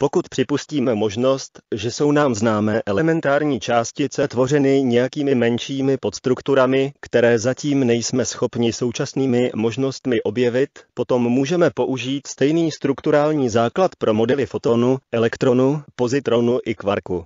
Pokud připustíme možnost, že jsou nám známé elementární částice tvořeny nějakými menšími podstrukturami, které zatím nejsme schopni současnými možnostmi objevit, potom můžeme použít stejný strukturální základ pro modely fotonu, elektronu, pozitronu i kvarku.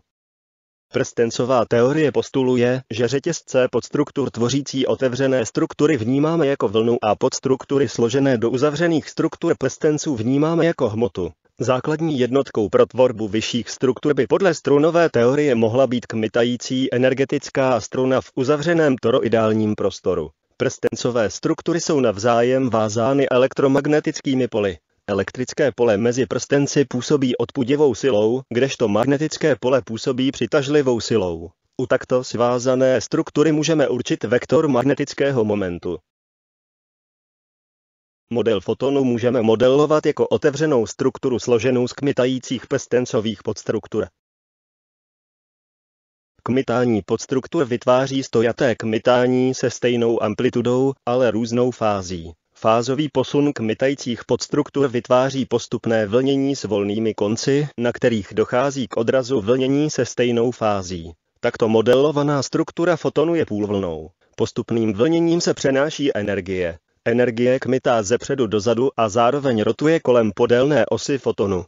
Prstencová teorie postuluje, že řetězce podstruktur tvořící otevřené struktury vnímáme jako vlnu a podstruktury složené do uzavřených struktur prstenců vnímáme jako hmotu. Základní jednotkou pro tvorbu vyšších struktur by podle strunové teorie mohla být kmitající energetická struna v uzavřeném toroidálním prostoru. Prstencové struktury jsou navzájem vázány elektromagnetickými poli. Elektrické pole mezi prstenci působí odpudivou silou, kdežto magnetické pole působí přitažlivou silou. U takto svázané struktury můžeme určit vektor magnetického momentu. Model fotonu můžeme modelovat jako otevřenou strukturu složenou z kmitajících pestencových podstruktur. Kmitání podstruktur vytváří stojaté kmitání se stejnou amplitudou, ale různou fází. Fázový posun kmitajících podstruktur vytváří postupné vlnění s volnými konci, na kterých dochází k odrazu vlnění se stejnou fází. Takto modelovaná struktura fotonu je půlvlnou. Postupným vlněním se přenáší energie. Energie kmitá ze předu dozadu a zároveň rotuje kolem podélné osy fotonu.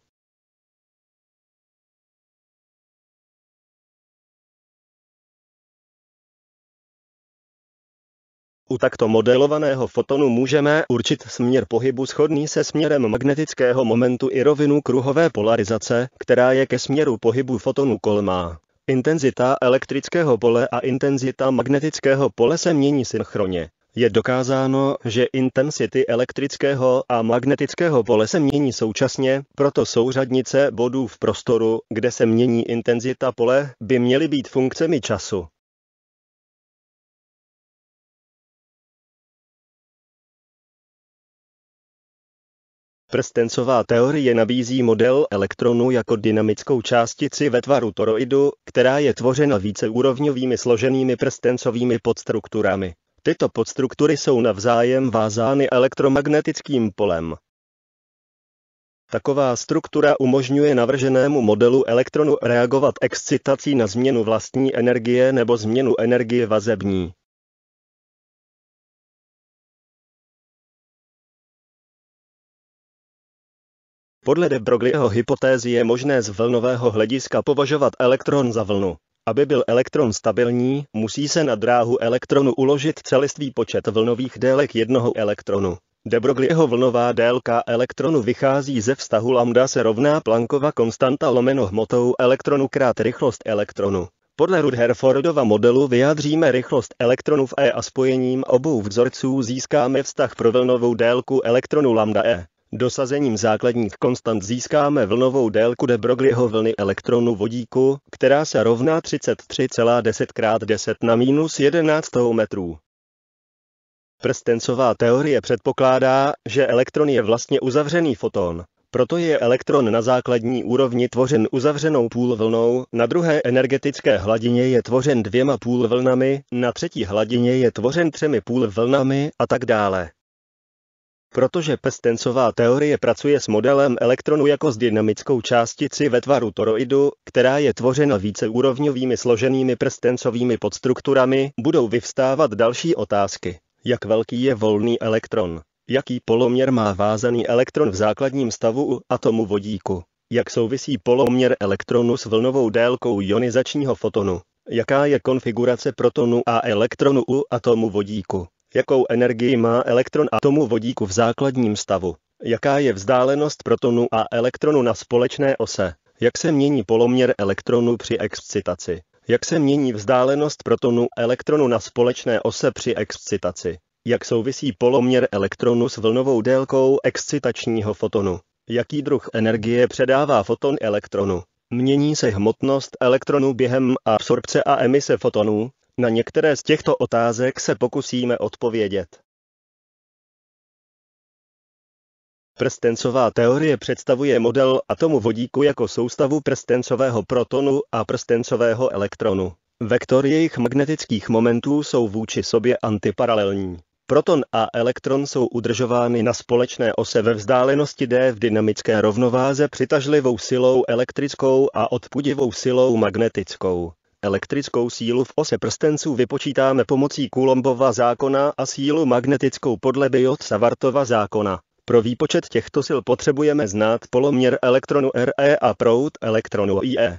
U takto modelovaného fotonu můžeme určit směr pohybu shodný se směrem magnetického momentu i rovinu kruhové polarizace, která je ke směru pohybu fotonu kolmá. Intenzita elektrického pole a intenzita magnetického pole se mění synchronně je dokázáno, že intenzity elektrického a magnetického pole se mění současně, proto souřadnice bodů v prostoru, kde se mění intenzita pole, by měly být funkcemi času. Prstencová teorie nabízí model elektronu jako dynamickou částici ve tvaru toroidu, která je tvořena víceúrovňovými složenými prstencovými podstrukturami. Tyto podstruktury jsou navzájem vázány elektromagnetickým polem. Taková struktura umožňuje navrženému modelu elektronu reagovat excitací na změnu vlastní energie nebo změnu energie vazební. Podle de Broglieho hypotézy je možné z vlnového hlediska považovat elektron za vlnu. Aby byl elektron stabilní, musí se na dráhu elektronu uložit celistvý počet vlnových délek jednoho elektronu. De Broglieho vlnová délka elektronu vychází ze vztahu lambda se rovná Planckova konstanta lomeno hmotou elektronu krát rychlost elektronu. Podle Rutherfordova modelu vyjádříme rychlost elektronu v E a spojením obou vzorců získáme vztah pro vlnovou délku elektronu lambda E. Dosazením základních konstant získáme vlnovou délku de Broglieho vlny elektronu vodíku, která se rovná 33,10 x 10 na minus 11 metrů. Prstencová teorie předpokládá, že elektron je vlastně uzavřený foton. Proto je elektron na základní úrovni tvořen uzavřenou půl vlnou, na druhé energetické hladině je tvořen dvěma půl vlnami, na třetí hladině je tvořen třemi půl vlnami a tak dále. Protože pestencová teorie pracuje s modelem elektronu jako s dynamickou částici ve tvaru toroidu, která je tvořena víceúrovňovými složenými prstencovými podstrukturami, budou vyvstávat další otázky. Jak velký je volný elektron? Jaký poloměr má vázaný elektron v základním stavu u atomu vodíku? Jak souvisí poloměr elektronu s vlnovou délkou ionizačního fotonu? Jaká je konfigurace protonu a elektronu u atomu vodíku? Jakou energii má elektron atomu vodíku v základním stavu? Jaká je vzdálenost protonu a elektronu na společné ose? Jak se mění poloměr elektronu při excitaci? Jak se mění vzdálenost protonu elektronu na společné ose při excitaci? Jak souvisí poloměr elektronu s vlnovou délkou excitačního fotonu? Jaký druh energie předává foton elektronu? Mění se hmotnost elektronu během absorpce a emise fotonů? Na některé z těchto otázek se pokusíme odpovědět. Prstencová teorie představuje model atomu vodíku jako soustavu prstencového protonu a prstencového elektronu. Vektor jejich magnetických momentů jsou vůči sobě antiparalelní. Proton a elektron jsou udržovány na společné ose ve vzdálenosti d v dynamické rovnováze přitažlivou silou elektrickou a odpudivou silou magnetickou. Elektrickou sílu v ose prstenců vypočítáme pomocí Coulombova zákona a sílu magnetickou podle Biot-Savartova zákona. Pro výpočet těchto sil potřebujeme znát poloměr elektronu RE a proud elektronu IE.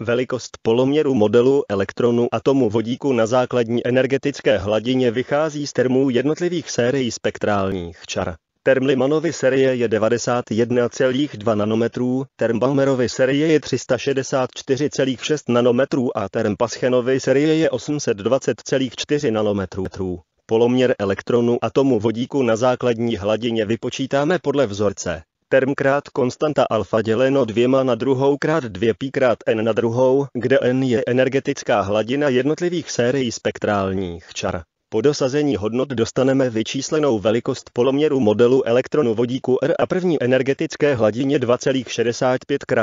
Velikost poloměru modelu elektronu atomu vodíku na základní energetické hladině vychází z termů jednotlivých sérií spektrálních čar. Term Limanovy série je 91,2 nanometrů, term Balmerovy série je 364,6 nanometrů a term série je 820,4 nanometrů. Poloměr elektronu atomu vodíku na základní hladině vypočítáme podle vzorce. Term krát konstanta alfa děleno dvěma na druhou krát 2 pi krát n na druhou, kde n je energetická hladina jednotlivých sérií spektrálních čar. Po dosazení hodnot dostaneme vyčíslenou velikost poloměru modelu elektronu vodíku R a první energetické hladině 2,65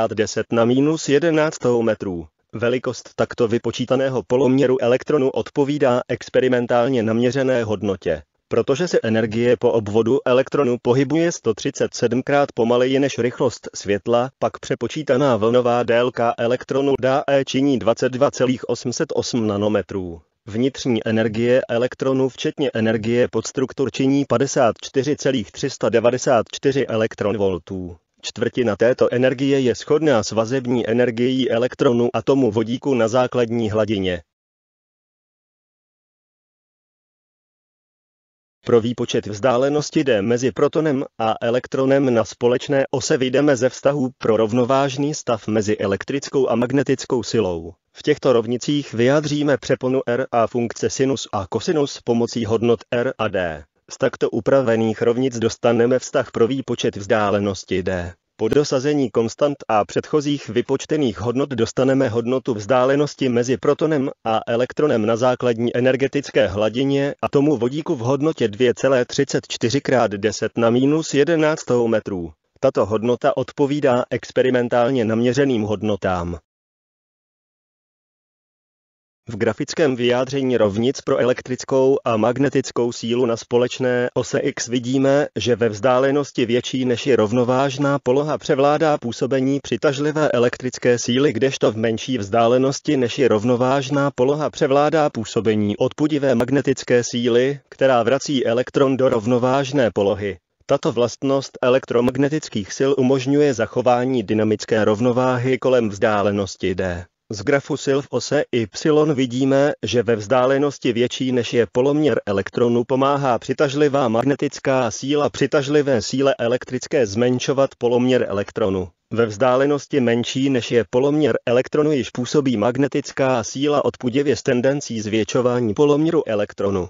x 10 na minus 11 metrů. Velikost takto vypočítaného poloměru elektronu odpovídá experimentálně naměřené hodnotě. Protože se energie po obvodu elektronu pohybuje 137 krát pomaleji než rychlost světla, pak přepočítaná vlnová délka elektronu DE činí 22,808 nanometrů. Vnitřní energie elektronů včetně energie podstruktur činí 54,394 elektronvoltů. Čtvrtina této energie je shodná s vazební energií elektronu atomu vodíku na základní hladině. Pro výpočet vzdálenosti d mezi protonem a elektronem na společné ose vyjdeme ze vztahu pro rovnovážný stav mezi elektrickou a magnetickou silou. V těchto rovnicích vyjádříme přeponu R a funkce sinus a kosinus pomocí hodnot R a D. Z takto upravených rovnic dostaneme vztah pro výpočet vzdálenosti d. Po dosazení konstant a předchozích vypočtených hodnot dostaneme hodnotu vzdálenosti mezi protonem a elektronem na základní energetické hladině a tomu vodíku v hodnotě 2,34 x 10 na minus 11 metrů. Tato hodnota odpovídá experimentálně naměřeným hodnotám v grafickém vyjádření rovnic pro elektrickou a magnetickou sílu na společné ose X vidíme, že ve vzdálenosti větší než je rovnovážná poloha převládá působení přitažlivé elektrické síly, kdežto v menší vzdálenosti než je rovnovážná poloha převládá působení odpudivé magnetické síly, která vrací elektron do rovnovážné polohy. Tato vlastnost elektromagnetických sil umožňuje zachování dynamické rovnováhy kolem vzdálenosti d. Z grafu sil v ose y vidíme, že ve vzdálenosti větší než je poloměr elektronu pomáhá přitažlivá magnetická síla přitažlivé síle elektrické zmenšovat poloměr elektronu. Ve vzdálenosti menší než je poloměr elektronu již působí magnetická síla odpudivě s tendencí zvětšování poloměru elektronu.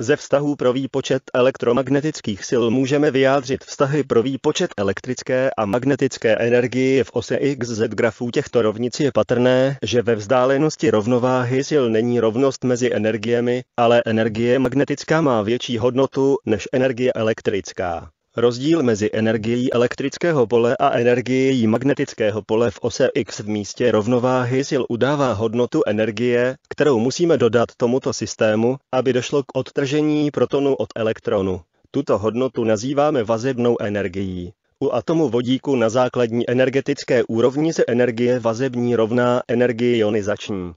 Ze vztahů pro výpočet elektromagnetických sil můžeme vyjádřit vztahy pro výpočet elektrické a magnetické energie v ose XZ grafů těchto rovnic je patrné, že ve vzdálenosti rovnováhy sil není rovnost mezi energiemi, ale energie magnetická má větší hodnotu než energie elektrická. Rozdíl mezi energií elektrického pole a energií magnetického pole v ose X v místě rovnováhy sil udává hodnotu energie, kterou musíme dodat tomuto systému, aby došlo k odtržení protonu od elektronu. Tuto hodnotu nazýváme vazebnou energií. U atomu vodíku na základní energetické úrovni se energie vazební rovná energii ionizační.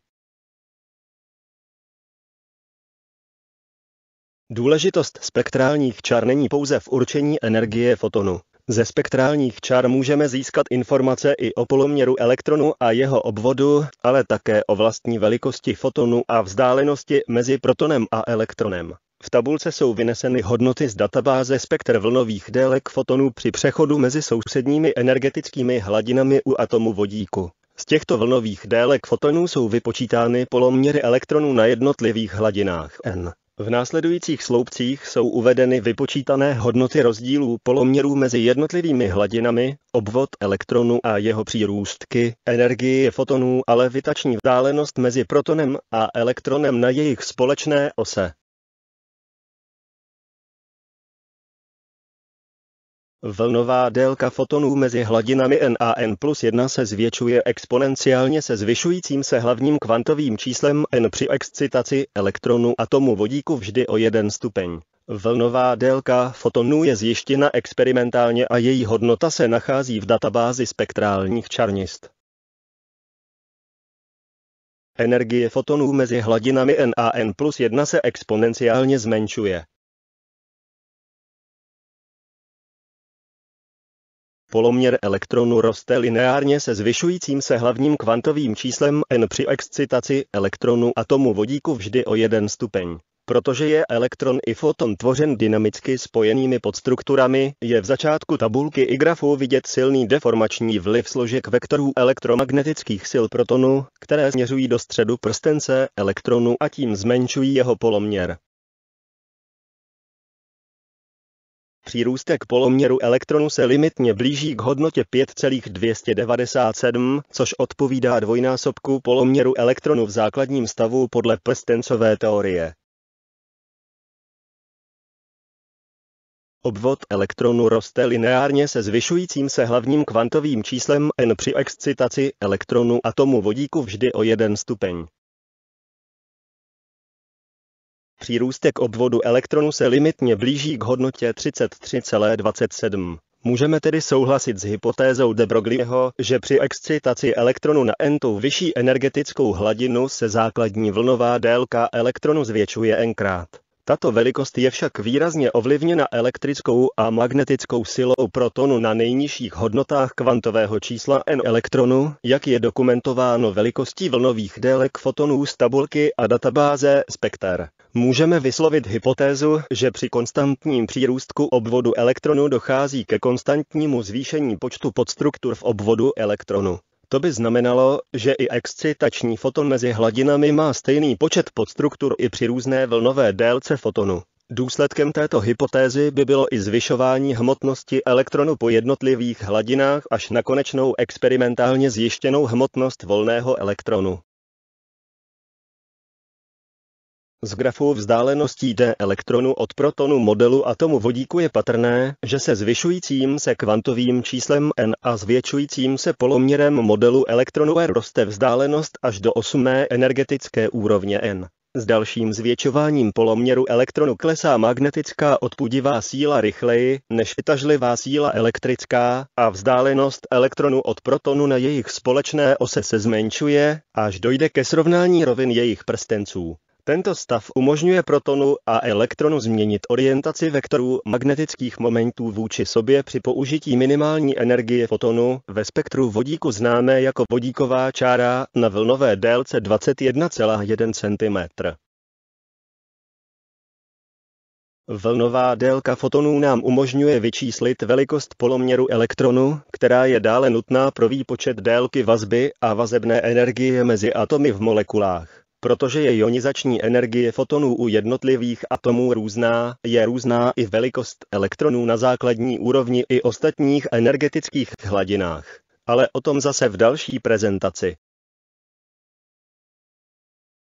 Důležitost spektrálních čar není pouze v určení energie fotonu. Ze spektrálních čar můžeme získat informace i o poloměru elektronu a jeho obvodu, ale také o vlastní velikosti fotonu a vzdálenosti mezi protonem a elektronem. V tabulce jsou vyneseny hodnoty z databáze spektr vlnových délek fotonů při přechodu mezi sousedními energetickými hladinami u atomu vodíku. Z těchto vlnových délek fotonů jsou vypočítány poloměry elektronů na jednotlivých hladinách N. V následujících sloupcích jsou uvedeny vypočítané hodnoty rozdílů poloměrů mezi jednotlivými hladinami, obvod elektronu a jeho přírůstky, energii fotonů a levitační vzdálenost mezi protonem a elektronem na jejich společné ose. Vlnová délka fotonů mezi hladinami N a N plus 1 se zvětšuje exponenciálně se zvyšujícím se hlavním kvantovým číslem N při excitaci elektronu atomu vodíku vždy o jeden stupeň. Vlnová délka fotonů je zjištěna experimentálně a její hodnota se nachází v databázi spektrálních čarnist. Energie fotonů mezi hladinami N a N plus 1 se exponenciálně zmenšuje. Poloměr elektronu roste lineárně se zvyšujícím se hlavním kvantovým číslem n při excitaci elektronu atomu vodíku vždy o jeden stupeň. Protože je elektron i foton tvořen dynamicky spojenými podstrukturami, je v začátku tabulky i grafu vidět silný deformační vliv složek vektorů elektromagnetických sil protonu, které směřují do středu prstence elektronu a tím zmenšují jeho poloměr. Přírůstek poloměru elektronu se limitně blíží k hodnotě 5,297, což odpovídá dvojnásobku poloměru elektronu v základním stavu podle prstencové teorie. Obvod elektronu roste lineárně se zvyšujícím se hlavním kvantovým číslem n při excitaci elektronu atomu vodíku vždy o jeden stupeň. Přírůstek obvodu elektronu se limitně blíží k hodnotě 33,27. Můžeme tedy souhlasit s hypotézou de Broglieho, že při excitaci elektronu na n tou vyšší energetickou hladinu se základní vlnová délka elektronu zvětšuje nkrát. Tato velikost je však výrazně ovlivněna elektrickou a magnetickou silou protonu na nejnižších hodnotách kvantového čísla n elektronu, jak je dokumentováno velikostí vlnových délek fotonů z tabulky a databáze spekter. Můžeme vyslovit hypotézu, že při konstantním přírůstku obvodu elektronu dochází ke konstantnímu zvýšení počtu podstruktur v obvodu elektronu. To by znamenalo, že i excitační foton mezi hladinami má stejný počet podstruktur i při různé vlnové délce fotonu. Důsledkem této hypotézy by bylo i zvyšování hmotnosti elektronu po jednotlivých hladinách až na konečnou experimentálně zjištěnou hmotnost volného elektronu. Z grafu vzdáleností d elektronu od protonu modelu atomu vodíku je patrné, že se zvyšujícím se kvantovým číslem n a zvětšujícím se poloměrem modelu elektronu r roste vzdálenost až do osmé energetické úrovně n. S dalším zvětšováním poloměru elektronu klesá magnetická odpudivá síla rychleji než vytažlivá síla elektrická a vzdálenost elektronu od protonu na jejich společné ose se zmenšuje, až dojde ke srovnání rovin jejich prstenců. Tento stav umožňuje protonu a elektronu změnit orientaci vektorů magnetických momentů vůči sobě při použití minimální energie fotonu ve spektru vodíku známé jako vodíková čára na vlnové délce 21,1 cm. Vlnová délka fotonů nám umožňuje vyčíslit velikost poloměru elektronu, která je dále nutná pro výpočet délky vazby a vazebné energie mezi atomy v molekulách. Protože je ionizační energie fotonů u jednotlivých atomů různá, je různá i velikost elektronů na základní úrovni i ostatních energetických hladinách. Ale o tom zase v další prezentaci.